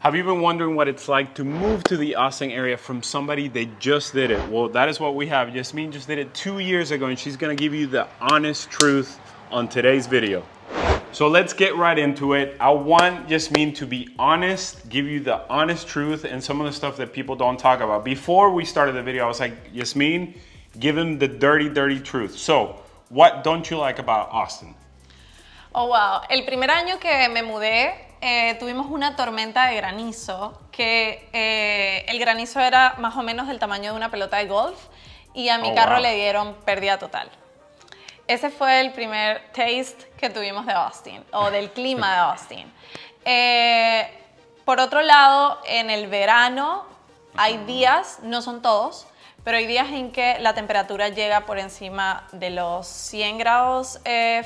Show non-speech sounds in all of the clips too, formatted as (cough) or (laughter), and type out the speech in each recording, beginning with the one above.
Have you been wondering what it's like to move to the Austin area from somebody they just did it? Well, that is what we have. Jasmine just did it two years ago and she's gonna give you the honest truth on today's video. So let's get right into it. I want Jasmine to be honest, give you the honest truth and some of the stuff that people don't talk about. Before we started the video, I was like, Jasmine, give him the dirty, dirty truth. So, what don't you like about Austin? Oh, wow. El primer año que me mudé, Eh, tuvimos una tormenta de granizo, que eh, el granizo era más o menos del tamaño de una pelota de golf y a mi oh, carro le dieron pérdida total. Ese fue el primer taste que tuvimos de Austin, o del clima de Austin. Eh, por otro lado, en el verano hay días, no son todos, pero hay días en que la temperatura llega por encima de los 100 grados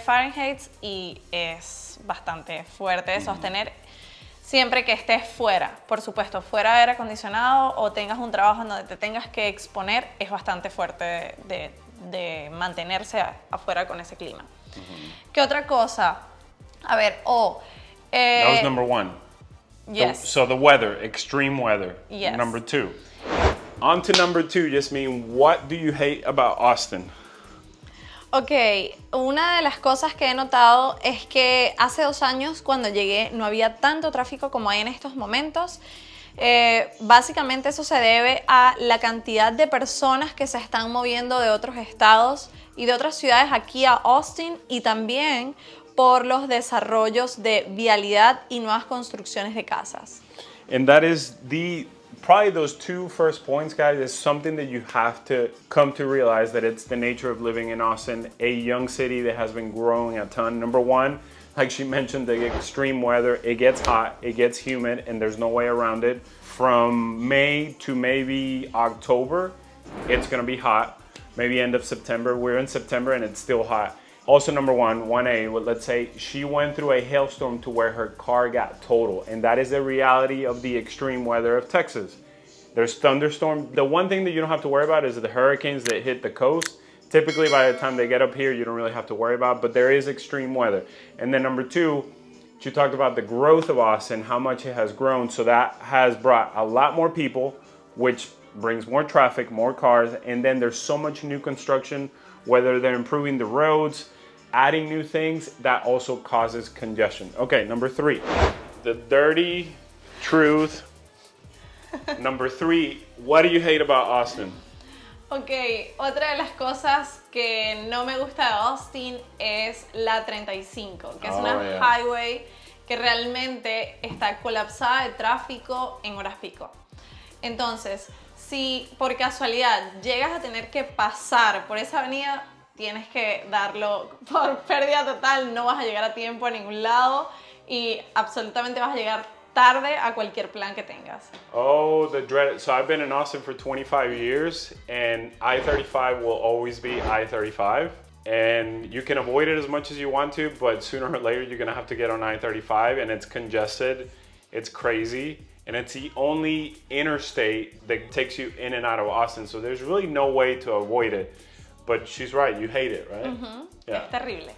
Fahrenheit y es bastante fuerte de sostener siempre que estés fuera. Por supuesto, fuera de aire acondicionado o tengas un trabajo donde te tengas que exponer, es bastante fuerte de, mantenerse afuera con ese clima. que ¿Qué otra cosa? A ver, o... Oh, That was number one. Yes. so the weather, extreme weather. Yes. Number two. On to number two, just mean what do you hate about Austin? Ok, una de las cosas que he notado es que hace dos años cuando llegué no había tanto tráfico como hay en estos momentos. Eh, básicamente eso se debe a la cantidad de personas que se están moviendo de otros estados y de otras ciudades aquí a Austin y también por los desarrollos de vialidad y nuevas construcciones de casas. And that probably those two first points, guys, is something that you have to come to realize that it's the nature of living in Austin, a young city that has been growing a ton. Number one, like she mentioned, the extreme weather, it gets hot, it gets humid, and there's no way around it. From May to maybe October, it's gonna be hot. Maybe end of September, we're in September and it's still hot. Also number one, 1A, let's say she went through a hailstorm to where her car got total, and that is the reality of the extreme weather of Texas. There's thunderstorm. The one thing that you don't have to worry about is the hurricanes that hit the coast. Typically by the time they get up here, you don't really have to worry about, but there is extreme weather. And then number two, she talked about the growth of Austin, how much it has grown. So that has brought a lot more people, which brings more traffic, more cars, and then there's so much new construction, whether they're improving the roads, adding new things, that also causes congestion. Okay, number three, the dirty truth. (laughs) number three, what do you hate about Austin? Ok, otra de las cosas que no me gusta de Austin es la 35, que es oh, una highway que realmente está colapsada de tráfico en horas pico. Entonces, si por casualidad llegas a tener que pasar por esa avenida, tienes que darlo por (laughs) pérdida total, no vas a llegar a tiempo a ningún lado y absolutamente vas a llegar tarde a cualquier plan que tengas. Oh, the dreaded. So I've been in Austin for 25 years and I-35 will always be I-35 and you can avoid it as much as you want to, but sooner or later you're gonna have to get on I-35 and it's congested, it's crazy, and it's the only interstate that takes you in and out of Austin. So there's really no way to avoid it. But she's right, you hate it, right? Es terrible.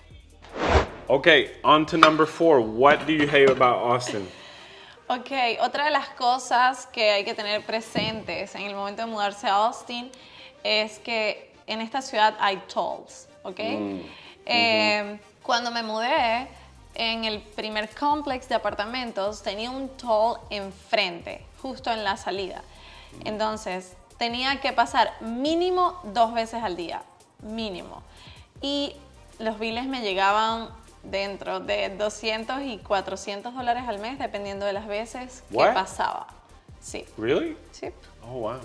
Okay, on to number four. What do you hate about Austin? Ok, otra de las cosas que hay que tener presentes en el momento de mudarse a Austin es que en esta ciudad hay tolls, ¿ok? Mm, em, cuando me mudé en el primer complex de apartamentos tenía un toll enfrente, justo en la salida. Mm. Entonces tenía que pasar mínimo dos veces al día mínimo. Y los biles me llegaban dentro de 200 y 400 dólares al mes, dependiendo de las veces que pasaba. Sí. Really? Sí. Oh, wow.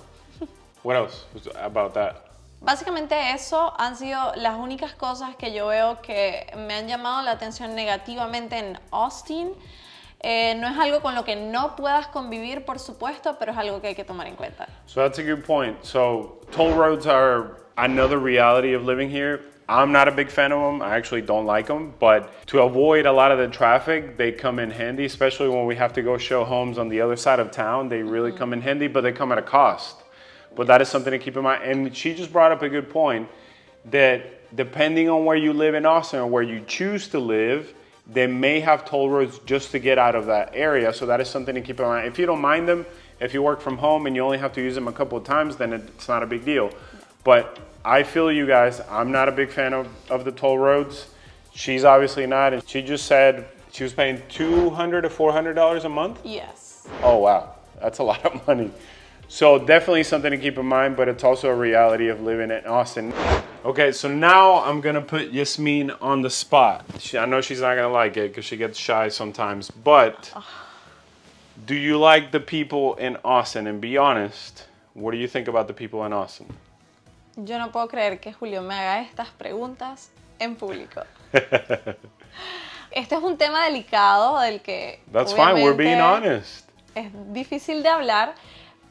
What else about that? Básicamente eso han sido las únicas cosas que yo veo que me han llamado la atención negativamente en Austin. Eh, no es algo con lo que no puedas convivir, por supuesto, pero es algo que hay que tomar en cuenta. So that's a good point. So toll roads are I know the reality of living here. I'm not a big fan of them. I actually don't like them, but to avoid a lot of the traffic, they come in handy, especially when we have to go show homes on the other side of town. They really mm-hmm. come in handy, but they come at a cost. But that is something to keep in mind. And she just brought up a good point that depending on where you live in Austin or where you choose to live, they may have toll roads just to get out of that area. So that is something to keep in mind. If you don't mind them, if you work from home and you only have to use them a couple of times, then it's not a big deal. But I feel you guys. I'm not a big fan of, of the toll roads. She's obviously not. And she just said she was paying 200 to $400 a month? Yes. Oh, wow. That's a (laughs) lot of money. So definitely something to keep in mind, but it's also a reality of living in Austin. Okay, so now I'm gonna put Yasmin on the spot. She, I know she's not gonna like it because she gets shy sometimes, but do you like the people in Austin? And be honest, what do you think about the people in Austin? Yo no puedo creer que Julio me haga estas preguntas en público. (laughs) este es un tema delicado del que. That's fine, we're being honest. Es difícil de hablar,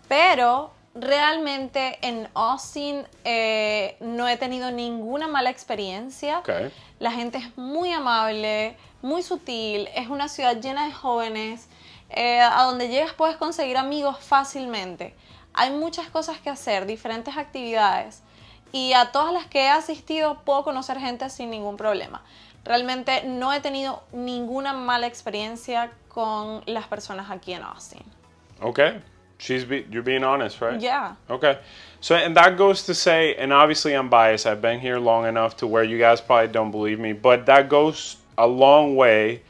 pero realmente en Austin eh, no he tenido ninguna mala experiencia. La gente es muy amable, muy sutil, es una ciudad llena de jóvenes, eh, a donde llegas puedes conseguir amigos fácilmente. Hay muchas cosas que hacer, diferentes actividades. y a todas las que he asistido puedo conocer gente sin ningún problema. Realmente no he tenido ninguna mala experiencia con las personas aquí en Austin. Okay. She's be, you're being honest, right? Yeah. Okay. So and that goes to say and obviously I'm biased. I've been here long enough to where you guys probably don't believe me, but that goes a long way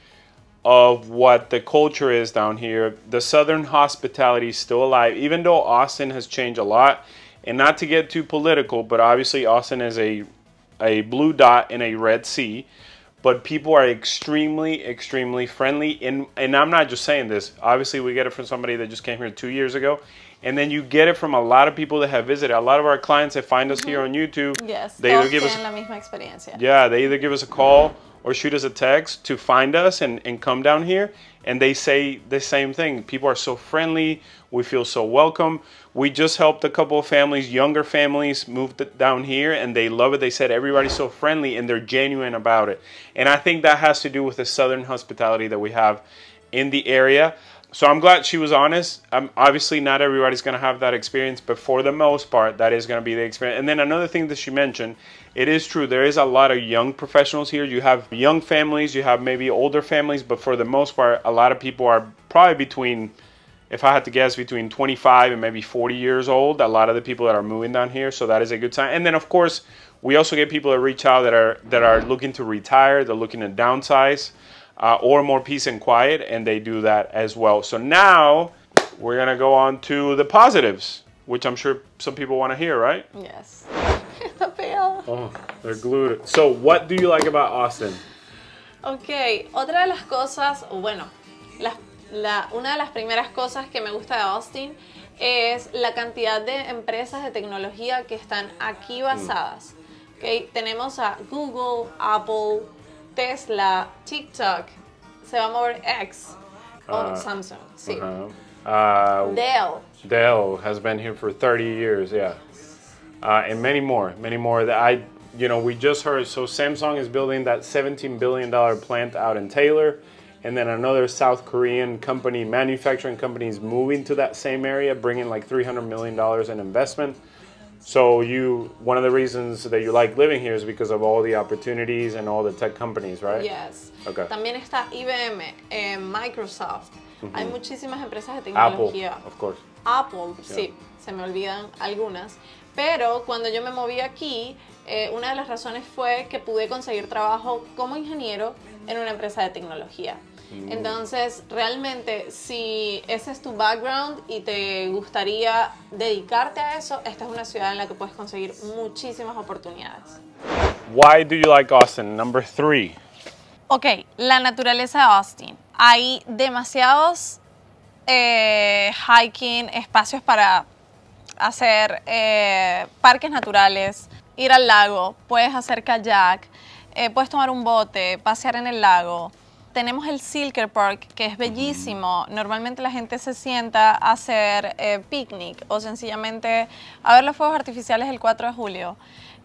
of what the culture is down here. The Southern hospitality is still alive, even though Austin has changed a lot. And not to get too political, but obviously Austin is a, a blue dot in a red sea. But people are extremely, extremely friendly. And, and I'm not just saying this. Obviously, we get it from somebody that just came here two years ago. And then you get it from a lot of people that have visited. A lot of our clients that find us mm -hmm. here mm-hmm. on YouTube. Yes, they either give us, la misma experiencia. Yeah, they either give us a call. Mm -hmm or shoot us a text to find us and, and come down here. And they say the same thing. People are so friendly. We feel so welcome. We just helped a couple of families, younger families, move down here and they love it. They said everybody's so friendly and they're genuine about it. And I think that has to do with the Southern hospitality that we have in the area so I'm glad she was honest. Um, obviously, not everybody's going to have that experience, but for the most part, that is going to be the experience. And then another thing that she mentioned, it is true. There is a lot of young professionals here. You have young families, you have maybe older families, but for the most part, a lot of people are probably between, if I had to guess, between 25 and maybe 40 years old. A lot of the people that are moving down here, so that is a good sign. And then, of course, we also get people that reach out that are that are looking to retire, they're looking to downsize uh, or more peace and quiet, and they do that as well. So now we're gonna go on to the positives, which I'm sure some people wanna hear, right? Yes. (laughs) the veil. Oh, they're glued. So what do you like about Austin? Okay, otra de las cosas, bueno, la, la, una de las primeras cosas que me gusta de Austin es la cantidad de empresas de tecnología que están aquí mm. basadas. Mm. Okay, tenemos a Google, Apple, Tesla, TikTok, se va a mover X, o uh, Samsung, sí. Uh-huh. Uh, Dell. Dell has been here for 30 years, yeah. Uh, and many more, many more that I, you know, we just heard. So Samsung is building that $17 billion plant out in Taylor. And then another South Korean company, manufacturing company is moving to that same area, bringing like $300 million in investment. So you, one of the reasons that you like living here is because of all the opportunities and all the tech companies, right? Yes. Okay. También está IBM, eh, Microsoft. Hay muchísimas empresas de tecnología. Apple, of course. Apple, sí. Se me olvidan algunas. Pero cuando yo me moví aquí, eh, una de las razones fue que pude conseguir trabajo como ingeniero en una empresa de tecnología. Mm. Entonces, realmente, si ese es tu background y te gustaría dedicarte a eso, esta es una ciudad en la que puedes conseguir muchísimas oportunidades. Why do you like Austin? Number three. Ok, la naturaleza de Austin. Hay demasiados eh, hiking, espacios para hacer eh, parques naturales, ir al lago, puedes hacer kayak, eh, puedes tomar un bote, pasear en el lago tenemos el Silker Park, que es bellísimo. Normalmente la gente se sienta a hacer eh, picnic o sencillamente a ver los fuegos artificiales el 4 de julio.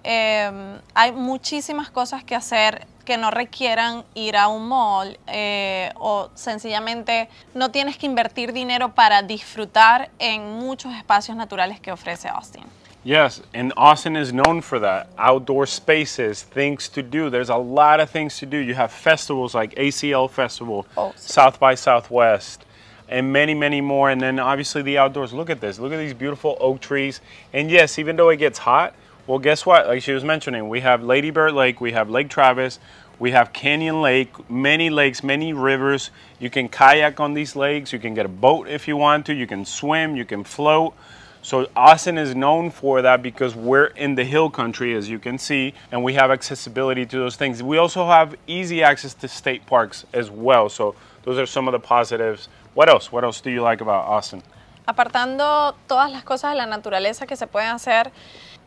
Em, hay muchísimas cosas que hacer que no requieran ir a un mall eh, o sencillamente no tienes que invertir dinero para disfrutar en muchos espacios naturales que ofrece Austin. Yes, and Austin is known for that. Outdoor spaces, things to do. There's a lot of things to do. You have festivals like ACL Festival, oh, South by Southwest, and many, many more. And then obviously the outdoors. Look at this. Look at these beautiful oak trees. And yes, even though it gets hot, well, guess what? Like she was mentioning, we have Lady Bird Lake, we have Lake Travis, we have Canyon Lake, many lakes, many rivers. You can kayak on these lakes. You can get a boat if you want to. You can swim. You can float. So Austin is known for that because we're in the hill country, as you can see, and we have accessibility to those things. We also have easy access to state parks as well. So those are some of the positives. What else? What else do you like about Austin? Apartando todas las cosas de la naturaleza que se pueden hacer,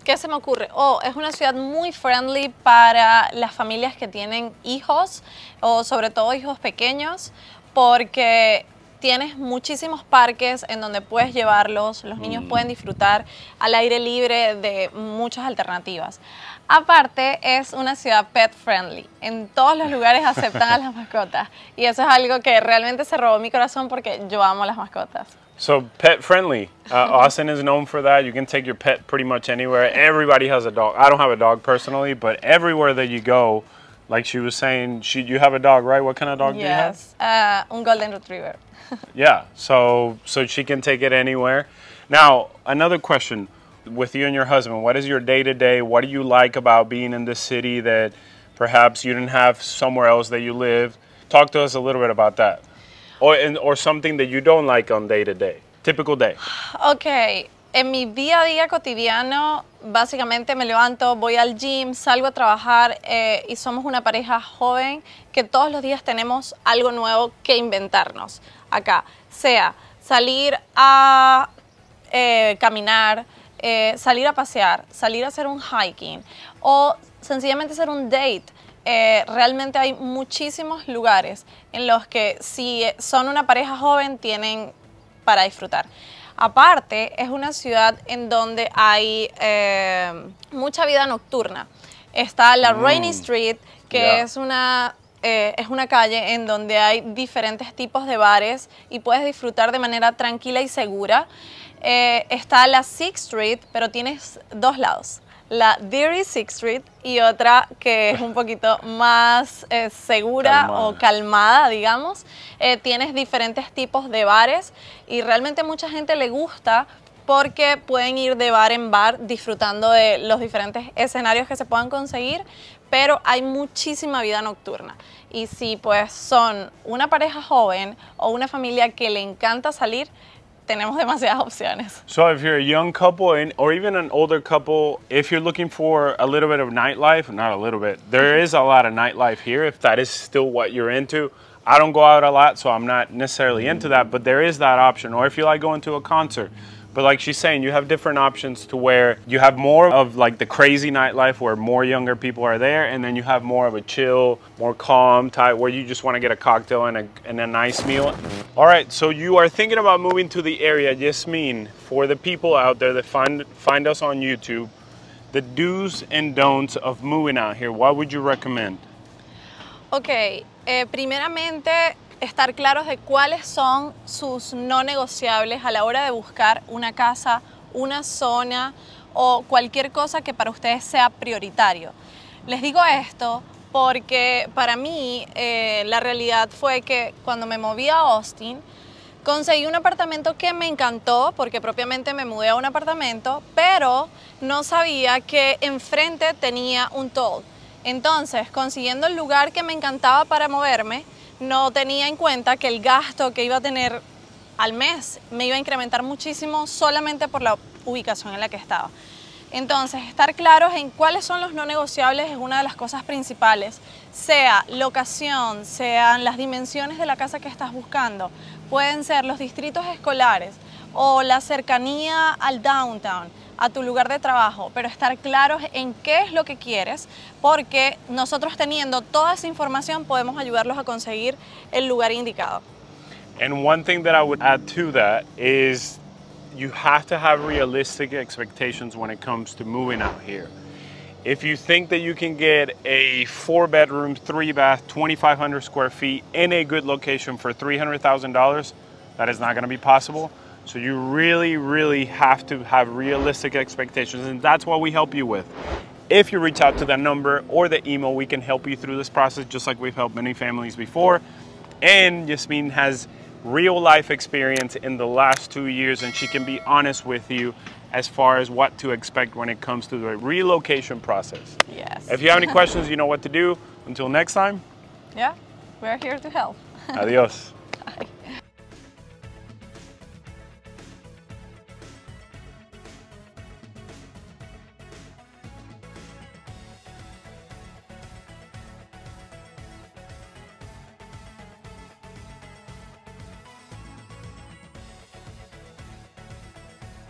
¿qué se me ocurre? Oh, es una ciudad muy friendly para las familias que tienen hijos o sobre todo hijos pequeños porque tienes muchísimos parques en donde puedes llevarlos, los niños mm. pueden disfrutar al aire libre de muchas alternativas. Aparte, es una ciudad pet friendly. En todos los lugares aceptan a las (laughs) mascotas. Y eso es algo que realmente se robó mi corazón porque yo amo las mascotas. So pet friendly. Uh, Austin is known for that. You can take your pet pretty much anywhere. Everybody has a dog. I don't have a dog personally, but everywhere that you go, like she was saying, she you have a dog, right? What kind of dog yes. do you have? Yes, uh, un golden retriever. (laughs) yeah, so so she can take it anywhere. Now, another question with you and your husband, what is your day to day? What do you like about being in this city that perhaps you didn't have somewhere else that you live? Talk to us a little bit about that, or and, or something that you don't like on day to day, typical day. (sighs) Okay, en mi día a día cotidiano, básicamente me levanto, voy al gym, salgo a trabajar eh, y somos una pareja joven que todos los días tenemos algo nuevo que inventarnos acá. Sea salir a eh, caminar, eh, salir a pasear, salir a hacer un hiking o sencillamente hacer un date. realmente hay muchísimos lugares en los que si son una pareja joven tienen para disfrutar. Aparte, es una ciudad en donde hay eh, mucha vida nocturna. Está la mm, Rainy Street, que eh, es una calle en donde hay diferentes tipos de bares y puedes disfrutar de manera tranquila y segura. Eh, está la Sixth Street, pero tienes dos lados la Deary Sixth Street y otra que es un poquito más eh, segura o calmada, digamos. Eh, tienes diferentes tipos de bares y realmente mucha gente le gusta porque pueden ir de bar en bar disfrutando de los diferentes escenarios que se puedan conseguir, pero hay muchísima vida nocturna. Y si pues son una pareja joven o una familia que le encanta salir, tenemos demasiadas opciones. So if you're a young couple and, or even an older couple, if you're looking for a little bit of nightlife, not a little bit, there is a lot of nightlife here if that is still what you're into. I don't go out a lot, so I'm not necessarily into that, but there is that option. Or if you like going to a concert, but like she's saying, you have different options to where you have more of like the crazy nightlife where more younger people are there, and then you have more of a chill, more calm type where you just want to get a cocktail and a, and a nice meal. All right, so you are thinking about moving to the area, mean for the people out there that find, find us on YouTube, the do's and don'ts of moving out here, what would you recommend? Okay, eh, primeramente estar claros de cuáles son sus no negociables a la hora de buscar una casa, una zona o cualquier cosa que para ustedes sea prioritario. Les digo esto porque para mí eh, la realidad fue que cuando me moví a Austin, Conseguí un apartamento que me encantó porque propiamente me mudé a un apartamento, pero no sabía que enfrente tenía un toll. Entonces, consiguiendo el lugar que me encantaba para moverme, no tenía en cuenta que el gasto que iba a tener al mes me iba a incrementar muchísimo solamente por la ubicación en la que estaba. Entonces, estar claros en cuáles son los no negociables es una de las cosas principales, sea locación, sean las dimensiones de la casa que estás buscando, pueden ser los distritos escolares, o la cercanía al downtown, a tu lugar de trabajo, pero estar claros en qué es lo que quieres, porque nosotros teniendo toda esa información podemos ayudarlos a conseguir el lugar indicado. And one thing that I would add to that is you have to have realistic expectations when it comes to moving out here. If you think that you can get a four bedroom, three bath, 2,500 square feet in a good location for $300,000, that is not going to be possible. So you really, really have to have realistic expectations, and that's what we help you with. If you reach out to that number or the email, we can help you through this process, just like we've helped many families before. And Yasmin has real life experience in the last two years, and she can be honest with you as far as what to expect when it comes to the relocation process. Yes. If you have any questions, you know what to do. Until next time. Yeah, we're here to help. (laughs) Adios.